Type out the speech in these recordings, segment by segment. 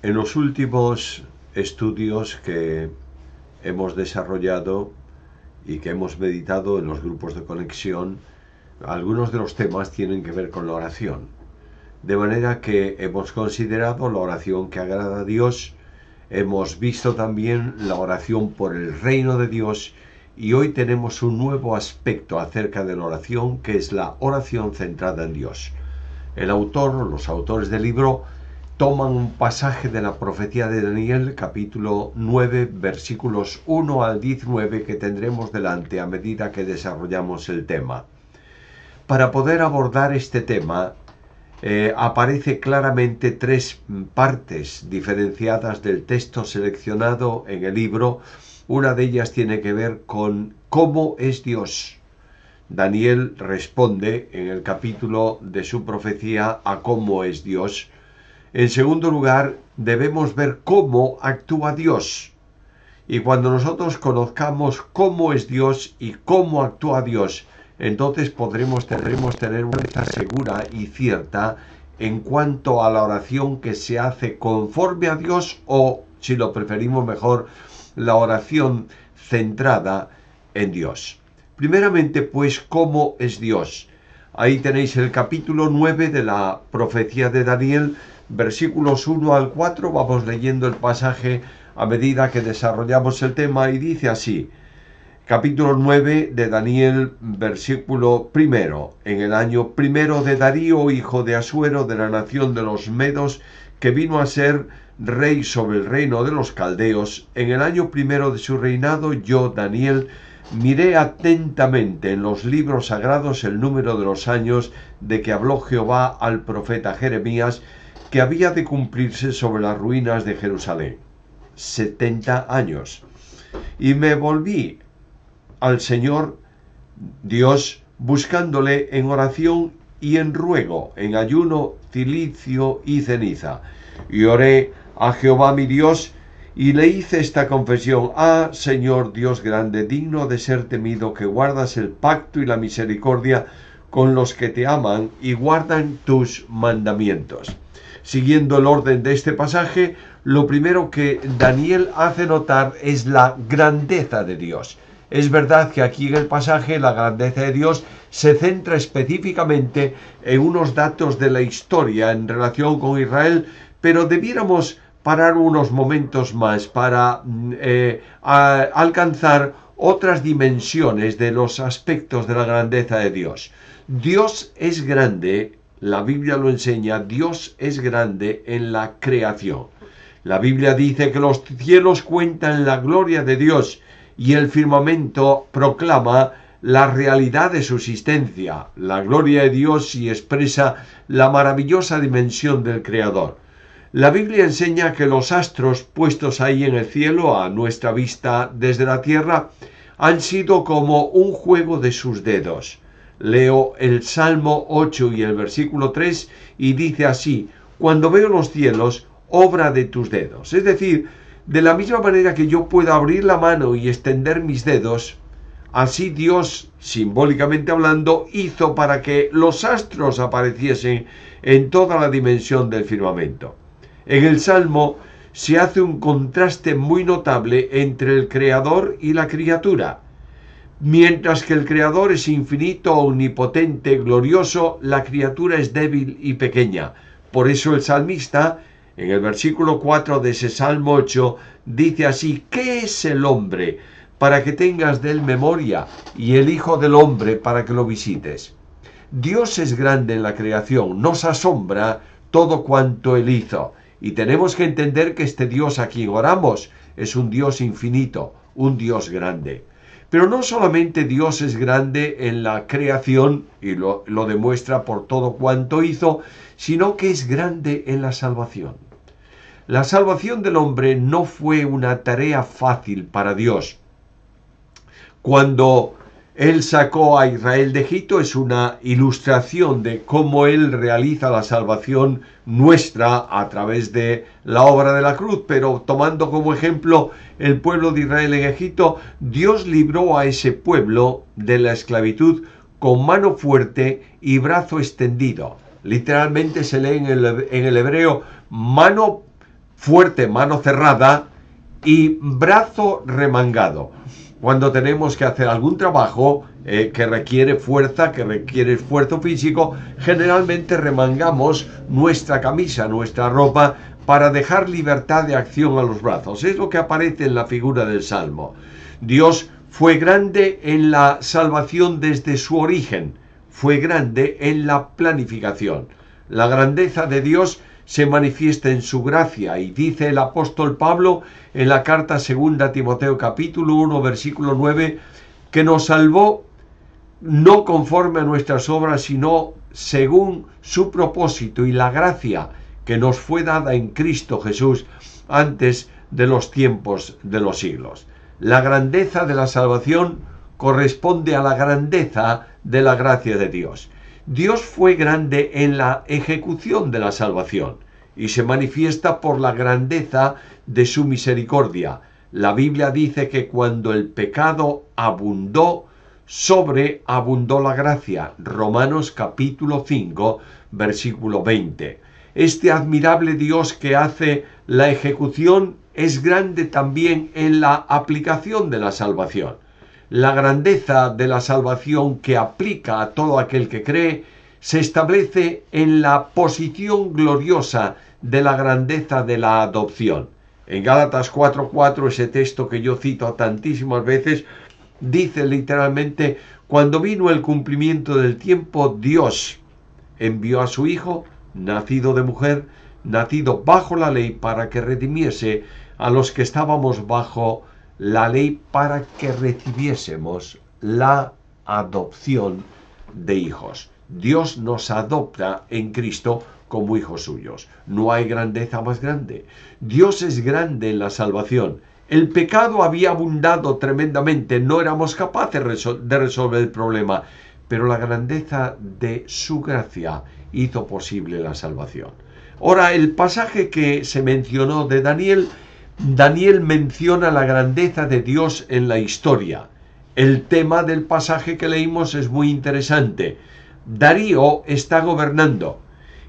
En los últimos estudios que hemos desarrollado y que hemos meditado en los grupos de conexión, algunos de los temas tienen que ver con la oración. De manera que hemos considerado la oración que agrada a Dios, hemos visto también la oración por el reino de Dios y hoy tenemos un nuevo aspecto acerca de la oración que es la oración centrada en Dios. El autor, los autores del libro, toman un pasaje de la profecía de Daniel, capítulo 9, versículos 1 al 19, que tendremos delante a medida que desarrollamos el tema. Para poder abordar este tema, aparecen eh, aparece claramente tres partes diferenciadas del texto seleccionado en el libro. Una de ellas tiene que ver con cómo es Dios. Daniel responde en el capítulo de su profecía a cómo es Dios en segundo lugar, debemos ver cómo actúa Dios. Y cuando nosotros conozcamos cómo es Dios y cómo actúa Dios, entonces podremos tendremos tener una segura y cierta en cuanto a la oración que se hace conforme a Dios o, si lo preferimos mejor, la oración centrada en Dios. Primeramente, pues, ¿cómo es Dios? Ahí tenéis el capítulo 9 de la profecía de Daniel, versículos 1 al 4, vamos leyendo el pasaje a medida que desarrollamos el tema y dice así, capítulo 9 de Daniel, versículo primero, en el año primero de Darío, hijo de Asuero, de la nación de los Medos, que vino a ser rey sobre el reino de los caldeos, en el año primero de su reinado, yo, Daniel, miré atentamente en los libros sagrados el número de los años de que habló Jehová al profeta Jeremías, que había de cumplirse sobre las ruinas de Jerusalén. 70 años. Y me volví al Señor Dios buscándole en oración y en ruego, en ayuno, cilicio y ceniza. Y oré a Jehová mi Dios y le hice esta confesión. Ah, Señor Dios grande, digno de ser temido, que guardas el pacto y la misericordia con los que te aman y guardan tus mandamientos siguiendo el orden de este pasaje, lo primero que Daniel hace notar es la grandeza de Dios. Es verdad que aquí en el pasaje la grandeza de Dios se centra específicamente en unos datos de la historia en relación con Israel, pero debiéramos parar unos momentos más para mm, eh, alcanzar otras dimensiones de los aspectos de la grandeza de Dios. Dios es grande la Biblia lo enseña, Dios es grande en la creación. La Biblia dice que los cielos cuentan la gloria de Dios y el firmamento proclama la realidad de su existencia, la gloria de Dios y expresa la maravillosa dimensión del Creador. La Biblia enseña que los astros puestos ahí en el cielo a nuestra vista desde la tierra han sido como un juego de sus dedos. Leo el Salmo 8 y el versículo 3 y dice así, cuando veo los cielos, obra de tus dedos. Es decir, de la misma manera que yo pueda abrir la mano y extender mis dedos, así Dios, simbólicamente hablando, hizo para que los astros apareciesen en toda la dimensión del firmamento. En el Salmo se hace un contraste muy notable entre el Creador y la criatura. Mientras que el Creador es infinito, omnipotente, glorioso, la criatura es débil y pequeña. Por eso el salmista, en el versículo 4 de ese Salmo 8, dice así, ¿qué es el hombre para que tengas de él memoria y el Hijo del hombre para que lo visites? Dios es grande en la creación, nos asombra todo cuanto él hizo. Y tenemos que entender que este Dios a quien oramos es un Dios infinito, un Dios grande. Pero no solamente Dios es grande en la creación, y lo, lo, demuestra por todo cuanto hizo, sino que es grande en la salvación. La salvación del hombre no fue una tarea fácil para Dios. Cuando él sacó a Israel de Egipto, es una ilustración de cómo Él realiza la salvación nuestra a través de la obra de la cruz, pero tomando como ejemplo el pueblo de Israel en Egipto, Dios libró a ese pueblo de la esclavitud con mano fuerte y brazo extendido. Literalmente se lee en el, hebreo mano fuerte, mano cerrada y brazo remangado cuando tenemos que hacer algún trabajo eh, que requiere fuerza, que requiere esfuerzo físico, generalmente remangamos nuestra camisa, nuestra ropa, para dejar libertad de acción a los brazos. Es lo que aparece en la figura del Salmo. Dios fue grande en la salvación desde su origen, fue grande en la planificación. La grandeza de Dios se manifiesta en su gracia y dice el apóstol Pablo en la carta segunda Timoteo capítulo 1 versículo 9 que nos salvó no conforme a nuestras obras sino según su propósito y la gracia que nos fue dada en Cristo Jesús antes de los tiempos de los siglos. La grandeza de la salvación corresponde a la grandeza de la gracia de Dios. Dios fue grande en la ejecución de la salvación y se manifiesta por la grandeza de su misericordia. La Biblia dice que cuando el pecado abundó, sobreabundó la gracia. Romanos capítulo 5, versículo 20. Este admirable Dios que hace la ejecución es grande también en la aplicación de la salvación la grandeza de la salvación que aplica a todo aquel que cree, se establece en la posición gloriosa de la grandeza de la adopción. En Gálatas 4:4, ese texto que yo cito tantísimas veces, dice literalmente, cuando vino el cumplimiento del tiempo, Dios envió a su Hijo, nacido de mujer, nacido bajo la ley, para que redimiese a los que estábamos bajo la ley para que recibiésemos la adopción de hijos. Dios nos adopta en Cristo como hijos suyos. No hay grandeza más grande. Dios es grande en la salvación. El pecado había abundado tremendamente, no éramos capaces de resolver el problema, pero la grandeza de su gracia hizo posible la salvación. Ahora, el pasaje que se mencionó de Daniel Daniel menciona la grandeza de Dios en la historia. El tema del pasaje que leímos es muy interesante. Darío está gobernando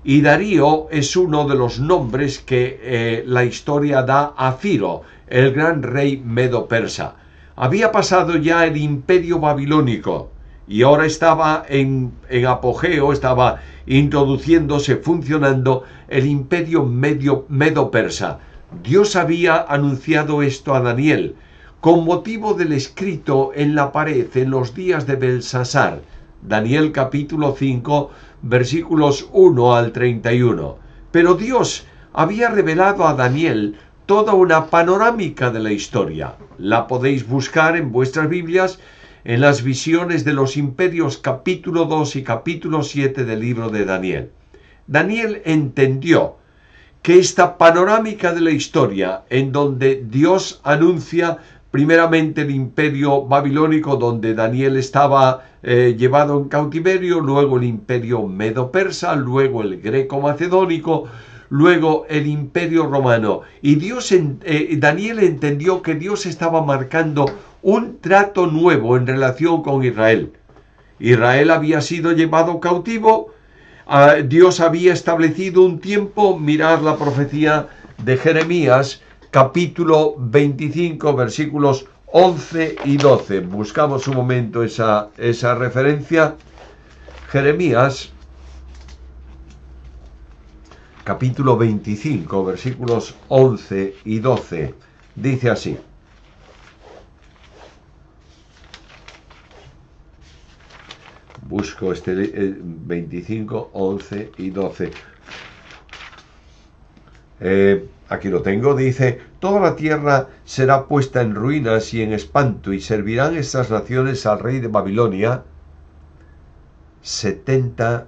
y Darío es uno de los nombres que eh, la historia da a Ciro, el gran rey medo-persa. Había pasado ya el imperio babilónico y ahora estaba en, apogeo, estaba introduciéndose, funcionando el imperio medio, medo-persa Dios había anunciado esto a Daniel con motivo del escrito en la pared en los días de Belsasar. Daniel capítulo 5 versículos 1 al 31. Pero Dios había revelado a Daniel toda una panorámica de la historia. La podéis buscar en vuestras Biblias en las visiones de los imperios capítulo 2 y capítulo 7 del libro de Daniel. Daniel entendió que esta panorámica de la historia, en donde Dios anuncia primeramente el imperio babilónico donde Daniel estaba eh, llevado en cautiverio, luego el imperio medo-persa, luego el greco-macedónico, luego el imperio romano. Y Dios eh, Daniel entendió que Dios estaba marcando un trato nuevo en relación con Israel. Israel había sido llevado cautivo, Ah, Dios había establecido un tiempo, mirad la profecía de Jeremías, capítulo 25, versículos 11 y 12. Buscamos un momento esa, esa referencia. Jeremías, capítulo 25, versículos 11 y 12. Dice así. Busco este 25, 11 eh, y 12. Eh, aquí lo tengo, dice, toda la tierra será puesta en ruinas y en espanto y servirán estas naciones al rey de Babilonia 70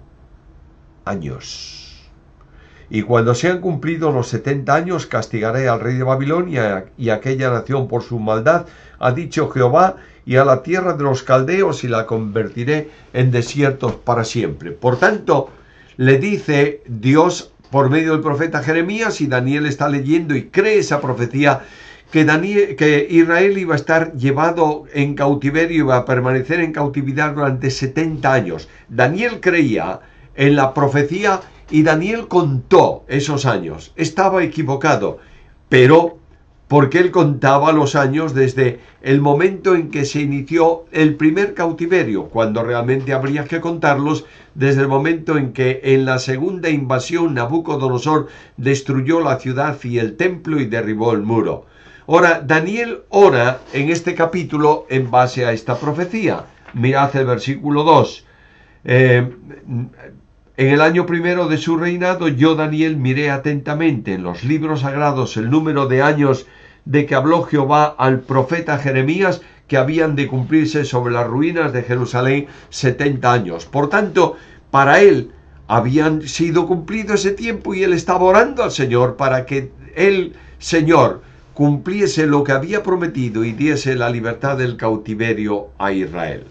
años. Y cuando se han cumplido los setenta años, castigaré al rey de Babilonia y a aquella nación por su maldad, ha dicho Jehová, y a la tierra de los caldeos y la convertiré en desiertos para siempre. Por tanto, le dice Dios por medio del profeta Jeremías, y Daniel está leyendo y cree esa profecía, que, Israel iba a estar llevado en cautiverio, iba a permanecer en cautividad durante 70 años. Daniel creía en la profecía y Daniel contó esos años. Estaba equivocado, pero porque él contaba los años desde el momento en que se inició el primer cautiverio, cuando realmente habría que contarlos desde el momento en que en la segunda invasión Nabucodonosor destruyó la ciudad y el templo y derribó el muro. Ahora, Daniel ora en este capítulo en base a esta profecía. Mirad el versículo 2. En el año primero de su reinado yo Daniel miré atentamente en los libros sagrados el número de años de que habló Jehová al profeta Jeremías que habían de cumplirse sobre las ruinas de Jerusalén setenta años. Por tanto, para él habían sido cumplido ese tiempo y él estaba orando al Señor para que el Señor cumpliese lo que había prometido y diese la libertad del cautiverio a Israel.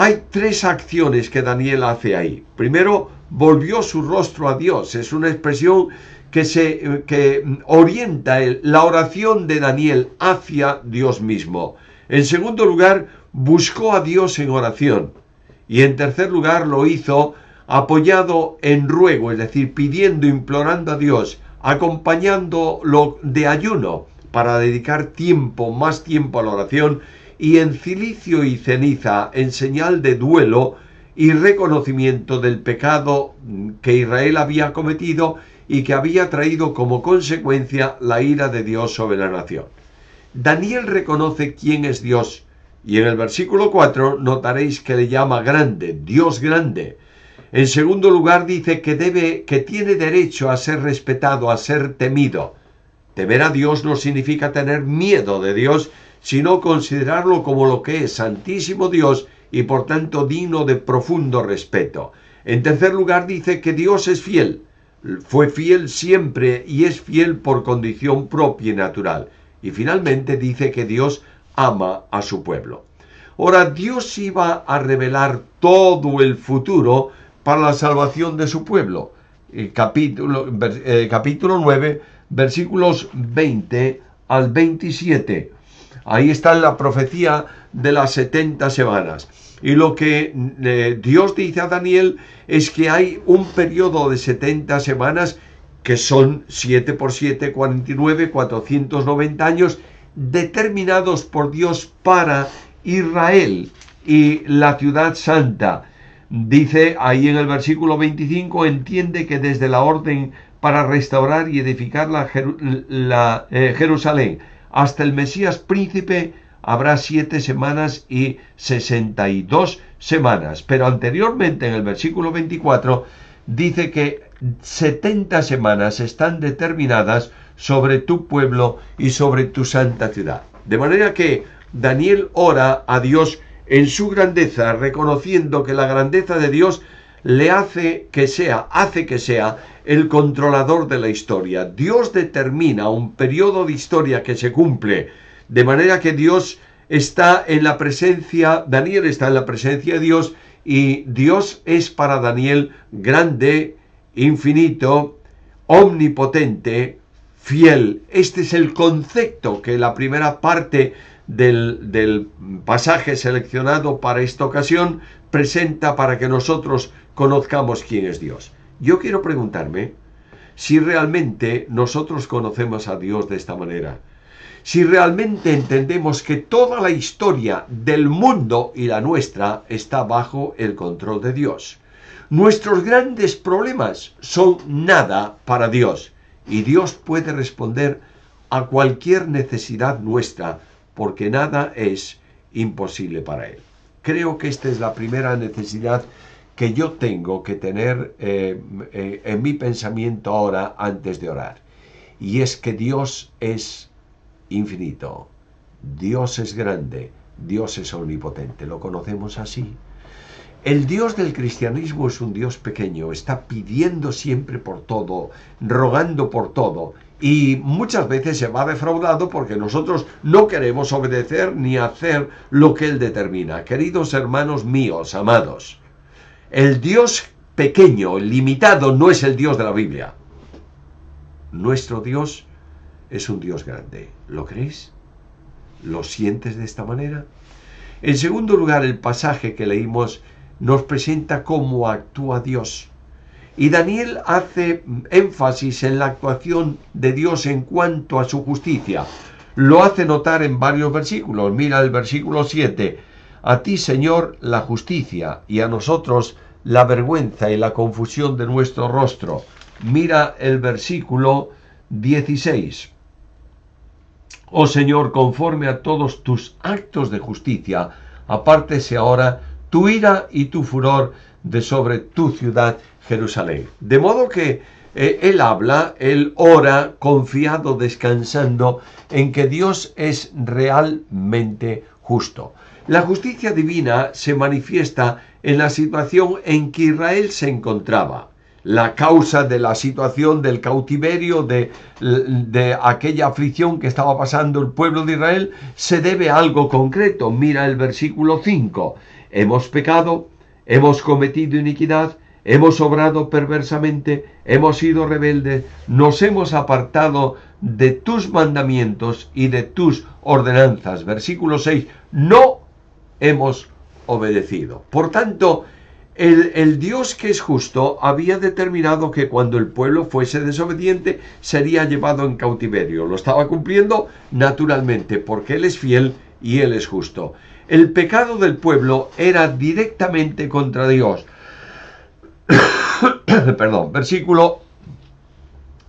Hay tres acciones que Daniel hace ahí. Primero, volvió su rostro a Dios. Es una expresión que, se, orienta la oración de Daniel hacia Dios mismo. En segundo lugar, buscó a Dios en oración. Y en tercer lugar, lo hizo apoyado en ruego, es decir, pidiendo, implorando a Dios, acompañándolo de ayuno para dedicar tiempo, más tiempo a la oración y en cilicio y ceniza en señal de duelo y reconocimiento del pecado que Israel había cometido y que había traído como consecuencia la ira de Dios sobre la nación. Daniel reconoce quién es Dios y en el versículo 4 notaréis que le llama grande, Dios grande. En segundo lugar dice que debe que tiene derecho a ser respetado, a ser temido. Temer a Dios no significa tener miedo de Dios, sino considerarlo como lo que es Santísimo Dios y por tanto digno de profundo respeto. En tercer lugar dice que Dios es fiel, fue fiel siempre y es fiel por condición propia y natural. Y finalmente dice que Dios ama a su pueblo. Ahora, Dios iba a revelar todo el futuro para la salvación de su pueblo. Eh, capítulo, eh, capítulo 9, versículos 20 al 27. Ahí está la profecía de las 70 semanas. Y lo que eh, Dios dice a Daniel es que hay un periodo de 70 semanas, que son 7 por 7, 49, 490 años, determinados por Dios para Israel y la ciudad santa. Dice ahí en el versículo 25, entiende que desde la orden para restaurar y edificar la, eh, Jerusalén hasta el Mesías príncipe habrá siete semanas y sesenta y dos semanas. Pero anteriormente, en el versículo 24, dice que setenta semanas están determinadas sobre tu pueblo y sobre tu santa ciudad. De manera que Daniel ora a Dios en su grandeza, reconociendo que la grandeza de Dios le hace que sea, hace que sea el controlador de la historia. Dios determina un periodo de historia que se cumple, de manera que Dios está en la presencia, Daniel está en la presencia de Dios y Dios es para Daniel grande, infinito, omnipotente, fiel. Este es el concepto que la primera parte del, del, pasaje seleccionado para esta ocasión presenta para que nosotros conozcamos quién es Dios. Yo quiero preguntarme si realmente nosotros conocemos a Dios de esta manera. Si realmente entendemos que toda la historia del mundo y la nuestra está bajo el control de Dios. Nuestros grandes problemas son nada para Dios y Dios puede responder a cualquier necesidad nuestra porque nada es imposible para Él. Creo que esta es la primera necesidad que yo tengo que tener eh, eh, en mi pensamiento ahora antes de orar. Y es que Dios es infinito, Dios es grande, Dios es omnipotente, lo conocemos así. El Dios del cristianismo es un Dios pequeño, está pidiendo siempre por todo, rogando por todo, y muchas veces se va defraudado porque nosotros no queremos obedecer ni hacer lo que Él determina. Queridos hermanos míos, amados, el Dios pequeño, limitado, no es el Dios de la Biblia. Nuestro Dios es un Dios grande. ¿Lo crees? ¿Lo sientes de esta manera? En segundo lugar, el pasaje que leímos nos presenta cómo actúa Dios. Y Daniel hace énfasis en la actuación de Dios en cuanto a su justicia. Lo hace notar en varios versículos. Mira el versículo 7. A ti, Señor, la justicia, y a nosotros la vergüenza y la confusión de nuestro rostro. Mira el versículo 16. Oh Señor, conforme a todos tus actos de justicia, apártese ahora tu ira y tu furor de sobre tu ciudad Jerusalén. De modo que eh, él habla, él ora confiado, descansando en que Dios es realmente justo. La justicia divina se manifiesta en la situación en que Israel se encontraba. La causa de la situación del cautiverio, de, de aquella aflicción que estaba pasando el pueblo de Israel, se debe a algo concreto. Mira el versículo 5. Hemos pecado, hemos cometido iniquidad, Hemos obrado perversamente, hemos sido rebeldes, nos hemos apartado de tus mandamientos y de tus ordenanzas. Versículo 6, no hemos obedecido. Por tanto, el, el, Dios que es justo había determinado que cuando el pueblo fuese desobediente sería llevado en cautiverio. Lo estaba cumpliendo naturalmente porque Él es fiel y Él es justo. El pecado del pueblo era directamente contra Dios. perdón, versículo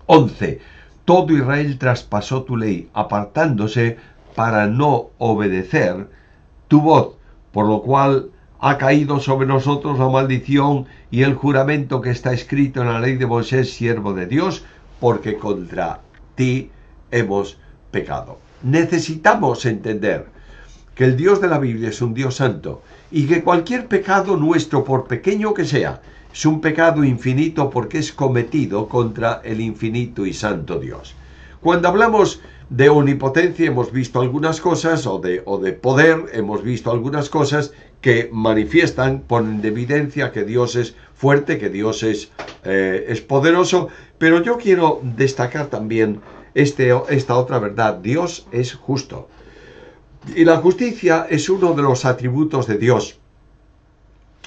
11. Todo Israel traspasó tu ley, apartándose para no obedecer tu voz, por lo cual ha caído sobre nosotros la maldición y el juramento que está escrito en la ley de Moisés, siervo de Dios, porque contra ti hemos pecado. Necesitamos entender que el Dios de la Biblia es un Dios santo y que cualquier pecado nuestro, por pequeño que sea, es un pecado infinito porque es cometido contra el infinito y santo Dios. Cuando hablamos de omnipotencia hemos visto algunas cosas, o de, o de poder hemos visto algunas cosas que manifiestan, ponen de evidencia que Dios es fuerte, que Dios es, eh, es poderoso, pero yo quiero destacar también este, esta otra verdad, Dios es justo. Y la justicia es uno de los atributos de Dios.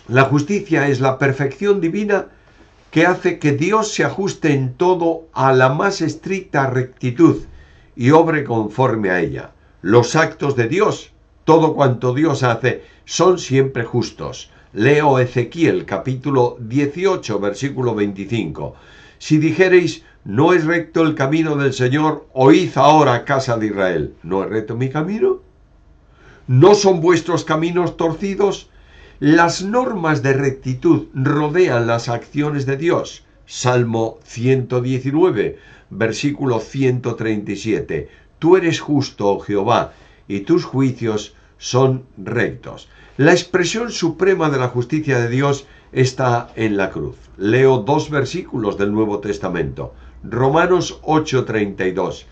La justicia es la perfección divina que hace que Dios se ajuste en todo a la más estricta rectitud y obre conforme a ella. Los actos de Dios, todo cuanto Dios hace, son siempre justos. Leo Ezequiel capítulo 18 versículo 25. Si dijereis, no es recto el camino del Señor, oíd ahora, casa de Israel, ¿no es recto mi camino? ¿No son vuestros caminos torcidos? Las normas de rectitud rodean las acciones de Dios. Salmo 119, versículo 137. Tú eres justo, oh Jehová, y tus juicios son rectos. La expresión suprema de la justicia de Dios está en la cruz. Leo dos versículos del Nuevo Testamento. Romanos 8:32.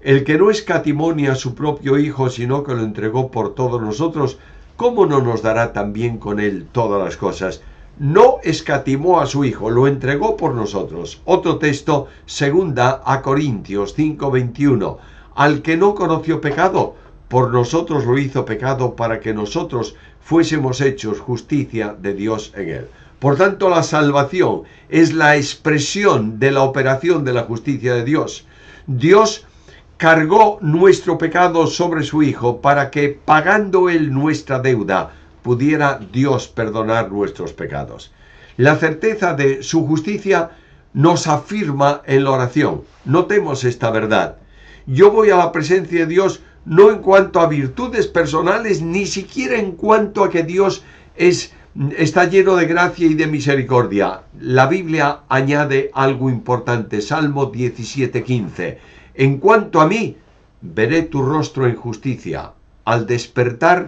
El que no escatimonia a su propio Hijo, sino que lo entregó por todos nosotros, ¿cómo no nos dará también con él todas las cosas? No escatimó a su Hijo, lo entregó por nosotros. Otro texto, segunda a Corintios 5:21. Al que no conoció pecado, por nosotros lo hizo pecado para que nosotros fuésemos hechos justicia de Dios en él. Por tanto, la salvación es la expresión de la operación de la justicia de Dios. Dios cargó nuestro pecado sobre su Hijo para que, pagando Él nuestra deuda, pudiera Dios perdonar nuestros pecados. La certeza de su justicia nos afirma en la oración. Notemos esta verdad. Yo voy a la presencia de Dios no en cuanto a virtudes personales, ni siquiera en cuanto a que Dios es, está lleno de gracia y de misericordia. La Biblia añade algo importante, Salmo 17, 15 en cuanto a mí, veré tu rostro en justicia. Al despertar,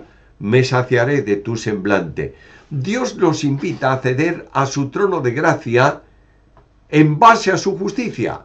me saciaré de tu semblante. Dios nos invita a ceder a su trono de gracia en base a su justicia.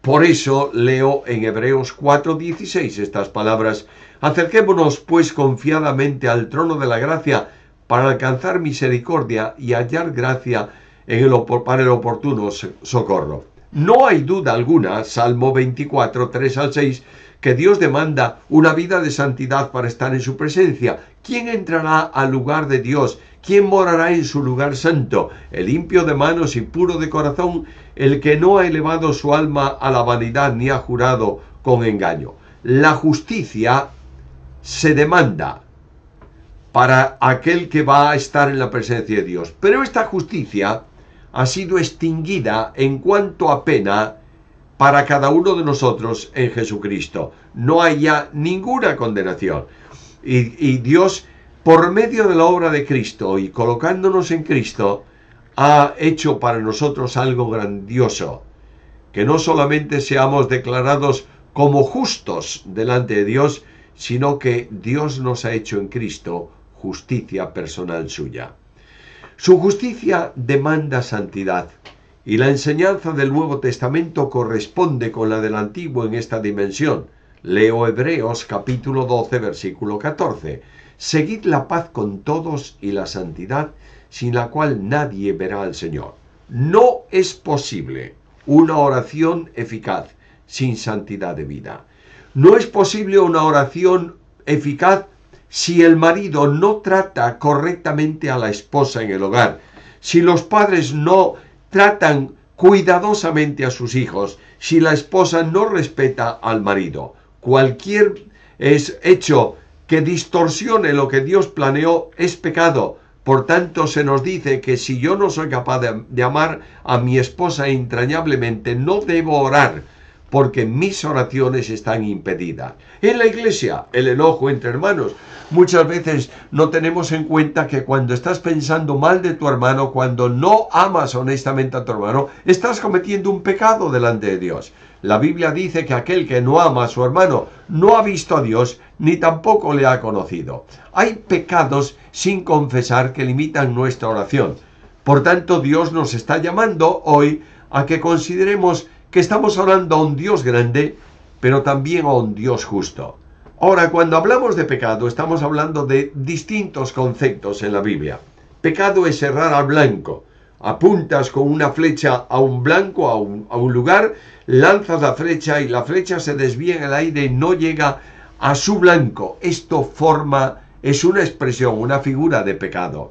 Por eso leo en Hebreos 4:16 estas palabras. Acerquémonos pues confiadamente al trono de la gracia para alcanzar misericordia y hallar gracia en el, para el oportuno socorro. No hay duda alguna, Salmo 24, 3 al 6, que Dios demanda una vida de santidad para estar en su presencia. ¿Quién entrará al lugar de Dios? ¿Quién morará en su lugar santo? El limpio de manos y puro de corazón, el que no ha elevado su alma a la vanidad ni ha jurado con engaño. La justicia se demanda para aquel que va a estar en la presencia de Dios. Pero esta justicia ha sido extinguida en cuanto a pena para cada uno de nosotros en Jesucristo. No hay ya ninguna condenación. Y, y, Dios, por medio de la obra de Cristo y colocándonos en Cristo, ha hecho para nosotros algo grandioso. Que no solamente seamos declarados como justos delante de Dios, sino que Dios nos ha hecho en Cristo justicia personal suya. Su justicia demanda santidad y la enseñanza del Nuevo Testamento corresponde con la del Antiguo en esta dimensión. Leo Hebreos capítulo 12 versículo 14. Seguid la paz con todos y la santidad sin la cual nadie verá al Señor. No es posible una oración eficaz sin santidad de vida. No es posible una oración eficaz si el marido no trata correctamente a la esposa en el hogar, si los padres no tratan cuidadosamente a sus hijos, si la esposa no respeta al marido. Cualquier es hecho que distorsione lo que Dios planeó es pecado. Por tanto, se nos dice que si yo no soy capaz de, de amar a mi esposa entrañablemente, no debo orar porque mis oraciones están impedidas. En la iglesia, el enojo entre hermanos. Muchas veces no tenemos en cuenta que cuando estás pensando mal de tu hermano, cuando no amas honestamente a tu hermano, estás cometiendo un pecado delante de Dios. La Biblia dice que aquel que no ama a su hermano no ha visto a Dios ni tampoco le ha conocido. Hay pecados sin confesar que limitan nuestra oración. Por tanto, Dios nos está llamando hoy a que consideremos que estamos hablando a un Dios grande, pero también a un Dios justo. Ahora, cuando hablamos de pecado, estamos hablando de distintos conceptos en la Biblia. Pecado es errar al blanco. Apuntas con una flecha a un blanco, a un, lugar, lanzas la flecha y la flecha se desvía en el aire y no llega a su blanco. Esto forma, es una expresión, una figura de pecado.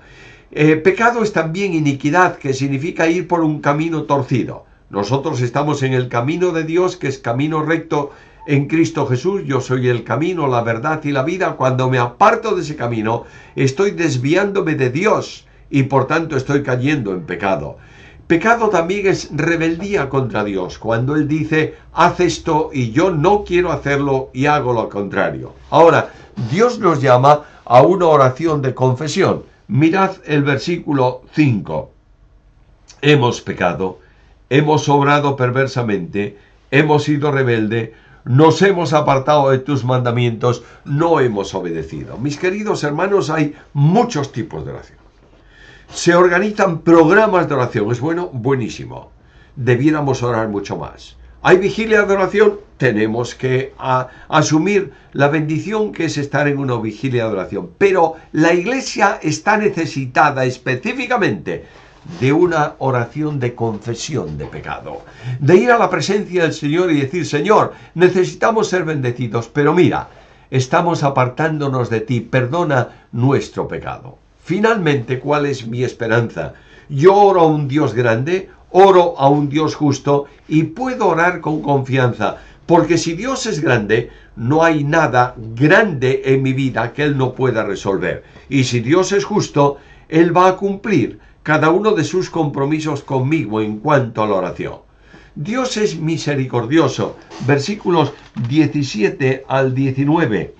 Eh, pecado es también iniquidad, que significa ir por un camino torcido. Nosotros estamos en el camino de Dios, que es camino recto en Cristo Jesús. Yo soy el camino, la verdad y la vida. Cuando me aparto de ese camino, estoy desviándome de Dios y por tanto estoy cayendo en pecado. Pecado también es rebeldía contra Dios, cuando Él dice, haz esto y yo no quiero hacerlo y hago lo contrario. Ahora, Dios nos llama a una oración de confesión. Mirad el versículo 5. Hemos pecado hemos obrado perversamente, hemos sido rebelde, nos hemos apartado de tus mandamientos, no hemos obedecido. Mis queridos hermanos, hay muchos tipos de oración. Se organizan programas de oración, es bueno, buenísimo. Debiéramos orar mucho más. Hay vigilia de oración, tenemos que asumir la bendición que es estar en una vigilia de oración. Pero la iglesia está necesitada específicamente de una oración de confesión de pecado, de ir a la presencia del Señor y decir, Señor, necesitamos ser bendecidos, pero mira, estamos apartándonos de ti, perdona nuestro pecado. Finalmente, ¿cuál es mi esperanza? Yo oro a un Dios grande, oro a un Dios justo y puedo orar con confianza, porque si Dios es grande, no hay nada grande en mi vida que Él no pueda resolver. Y si Dios es justo, Él va a cumplir cada uno de sus compromisos conmigo en cuanto a la oración. Dios es misericordioso. Versículos 17 al 19.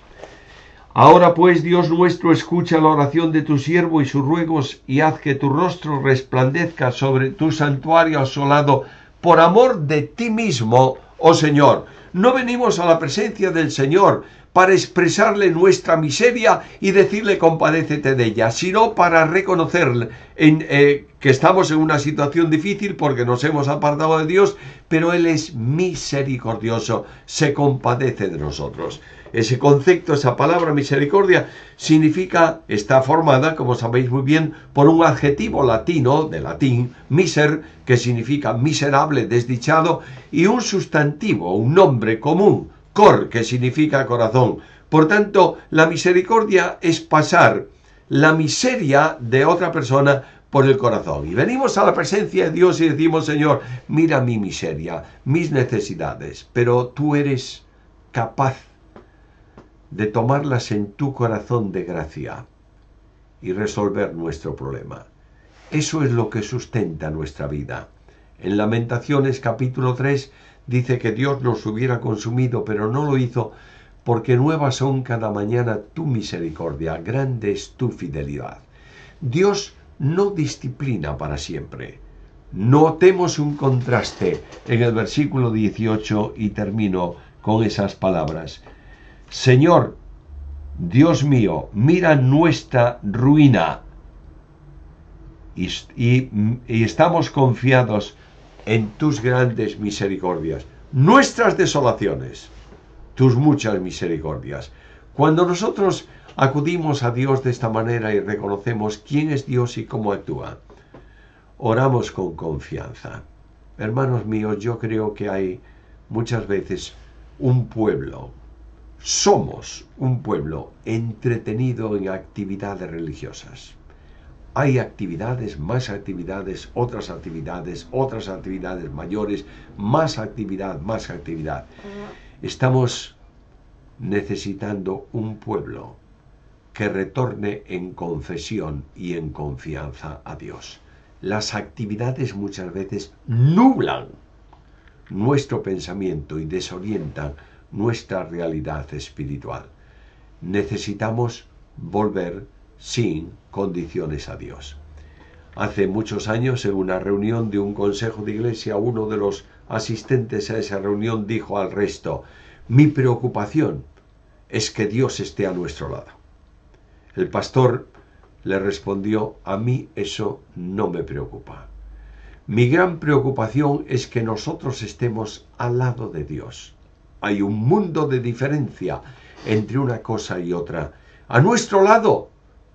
Ahora pues, Dios nuestro, escucha la oración de tu siervo y sus ruegos, y haz que tu rostro resplandezca sobre tu santuario asolado, por amor de ti mismo, oh Señor. No venimos a la presencia del Señor para expresarle nuestra miseria y decirle compadécete de ella, sino para reconocer eh, que estamos en una situación difícil porque nos hemos apartado de Dios, pero Él es misericordioso, se compadece de nosotros. Ese concepto, esa palabra misericordia, significa, está formada, como sabéis muy bien, por un adjetivo latino, de latín, miser, que significa miserable, desdichado, y un sustantivo, un nombre, común, cor, que significa corazón. Por tanto, la misericordia es pasar la miseria de otra persona por el corazón. Y venimos a la presencia de Dios y decimos, Señor, mira mi miseria, mis necesidades, pero tú eres capaz de tomarlas en tu corazón de gracia y resolver nuestro problema. Eso es lo que sustenta nuestra vida. En Lamentaciones capítulo 3 dice que Dios los hubiera consumido, pero no lo hizo, porque nuevas son cada mañana tu misericordia, grande es tu fidelidad. Dios no disciplina para siempre. Notemos un contraste en el versículo 18 y termino con esas palabras. Señor, Dios mío, mira nuestra ruina y, y, y estamos confiados en tus grandes misericordias, nuestras desolaciones, tus muchas misericordias. Cuando nosotros acudimos a Dios de esta manera y reconocemos quién es Dios y cómo actúa, oramos con confianza. Hermanos míos, yo creo que hay muchas veces un pueblo, somos un pueblo entretenido en actividades religiosas hay actividades, más actividades, otras actividades, otras actividades mayores, más actividad, más actividad. Estamos necesitando un pueblo que retorne en confesión y en confianza a Dios. Las actividades muchas veces nublan nuestro pensamiento y desorientan nuestra realidad espiritual. Necesitamos volver a sin condiciones a Dios. Hace muchos años, en una reunión de un consejo de iglesia, uno de los asistentes a esa reunión dijo al resto, mi preocupación es que Dios esté a nuestro lado. El pastor le respondió, a mí eso no me preocupa. Mi gran preocupación es que nosotros estemos al lado de Dios. Hay un mundo de diferencia entre una cosa y otra. A nuestro lado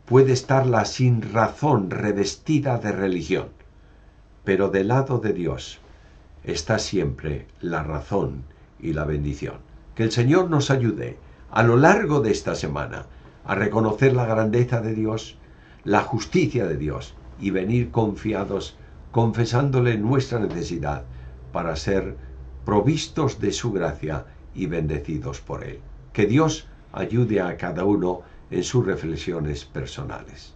puede estar la sin razón revestida de religión, pero del lado de Dios está siempre la razón y la bendición. Que el Señor nos ayude a lo largo de esta semana a reconocer la grandeza de Dios, la justicia de Dios y venir confiados, confesándole nuestra necesidad para ser provistos de su gracia y bendecidos por Él. Que Dios ayude a cada uno en sus reflexiones personales.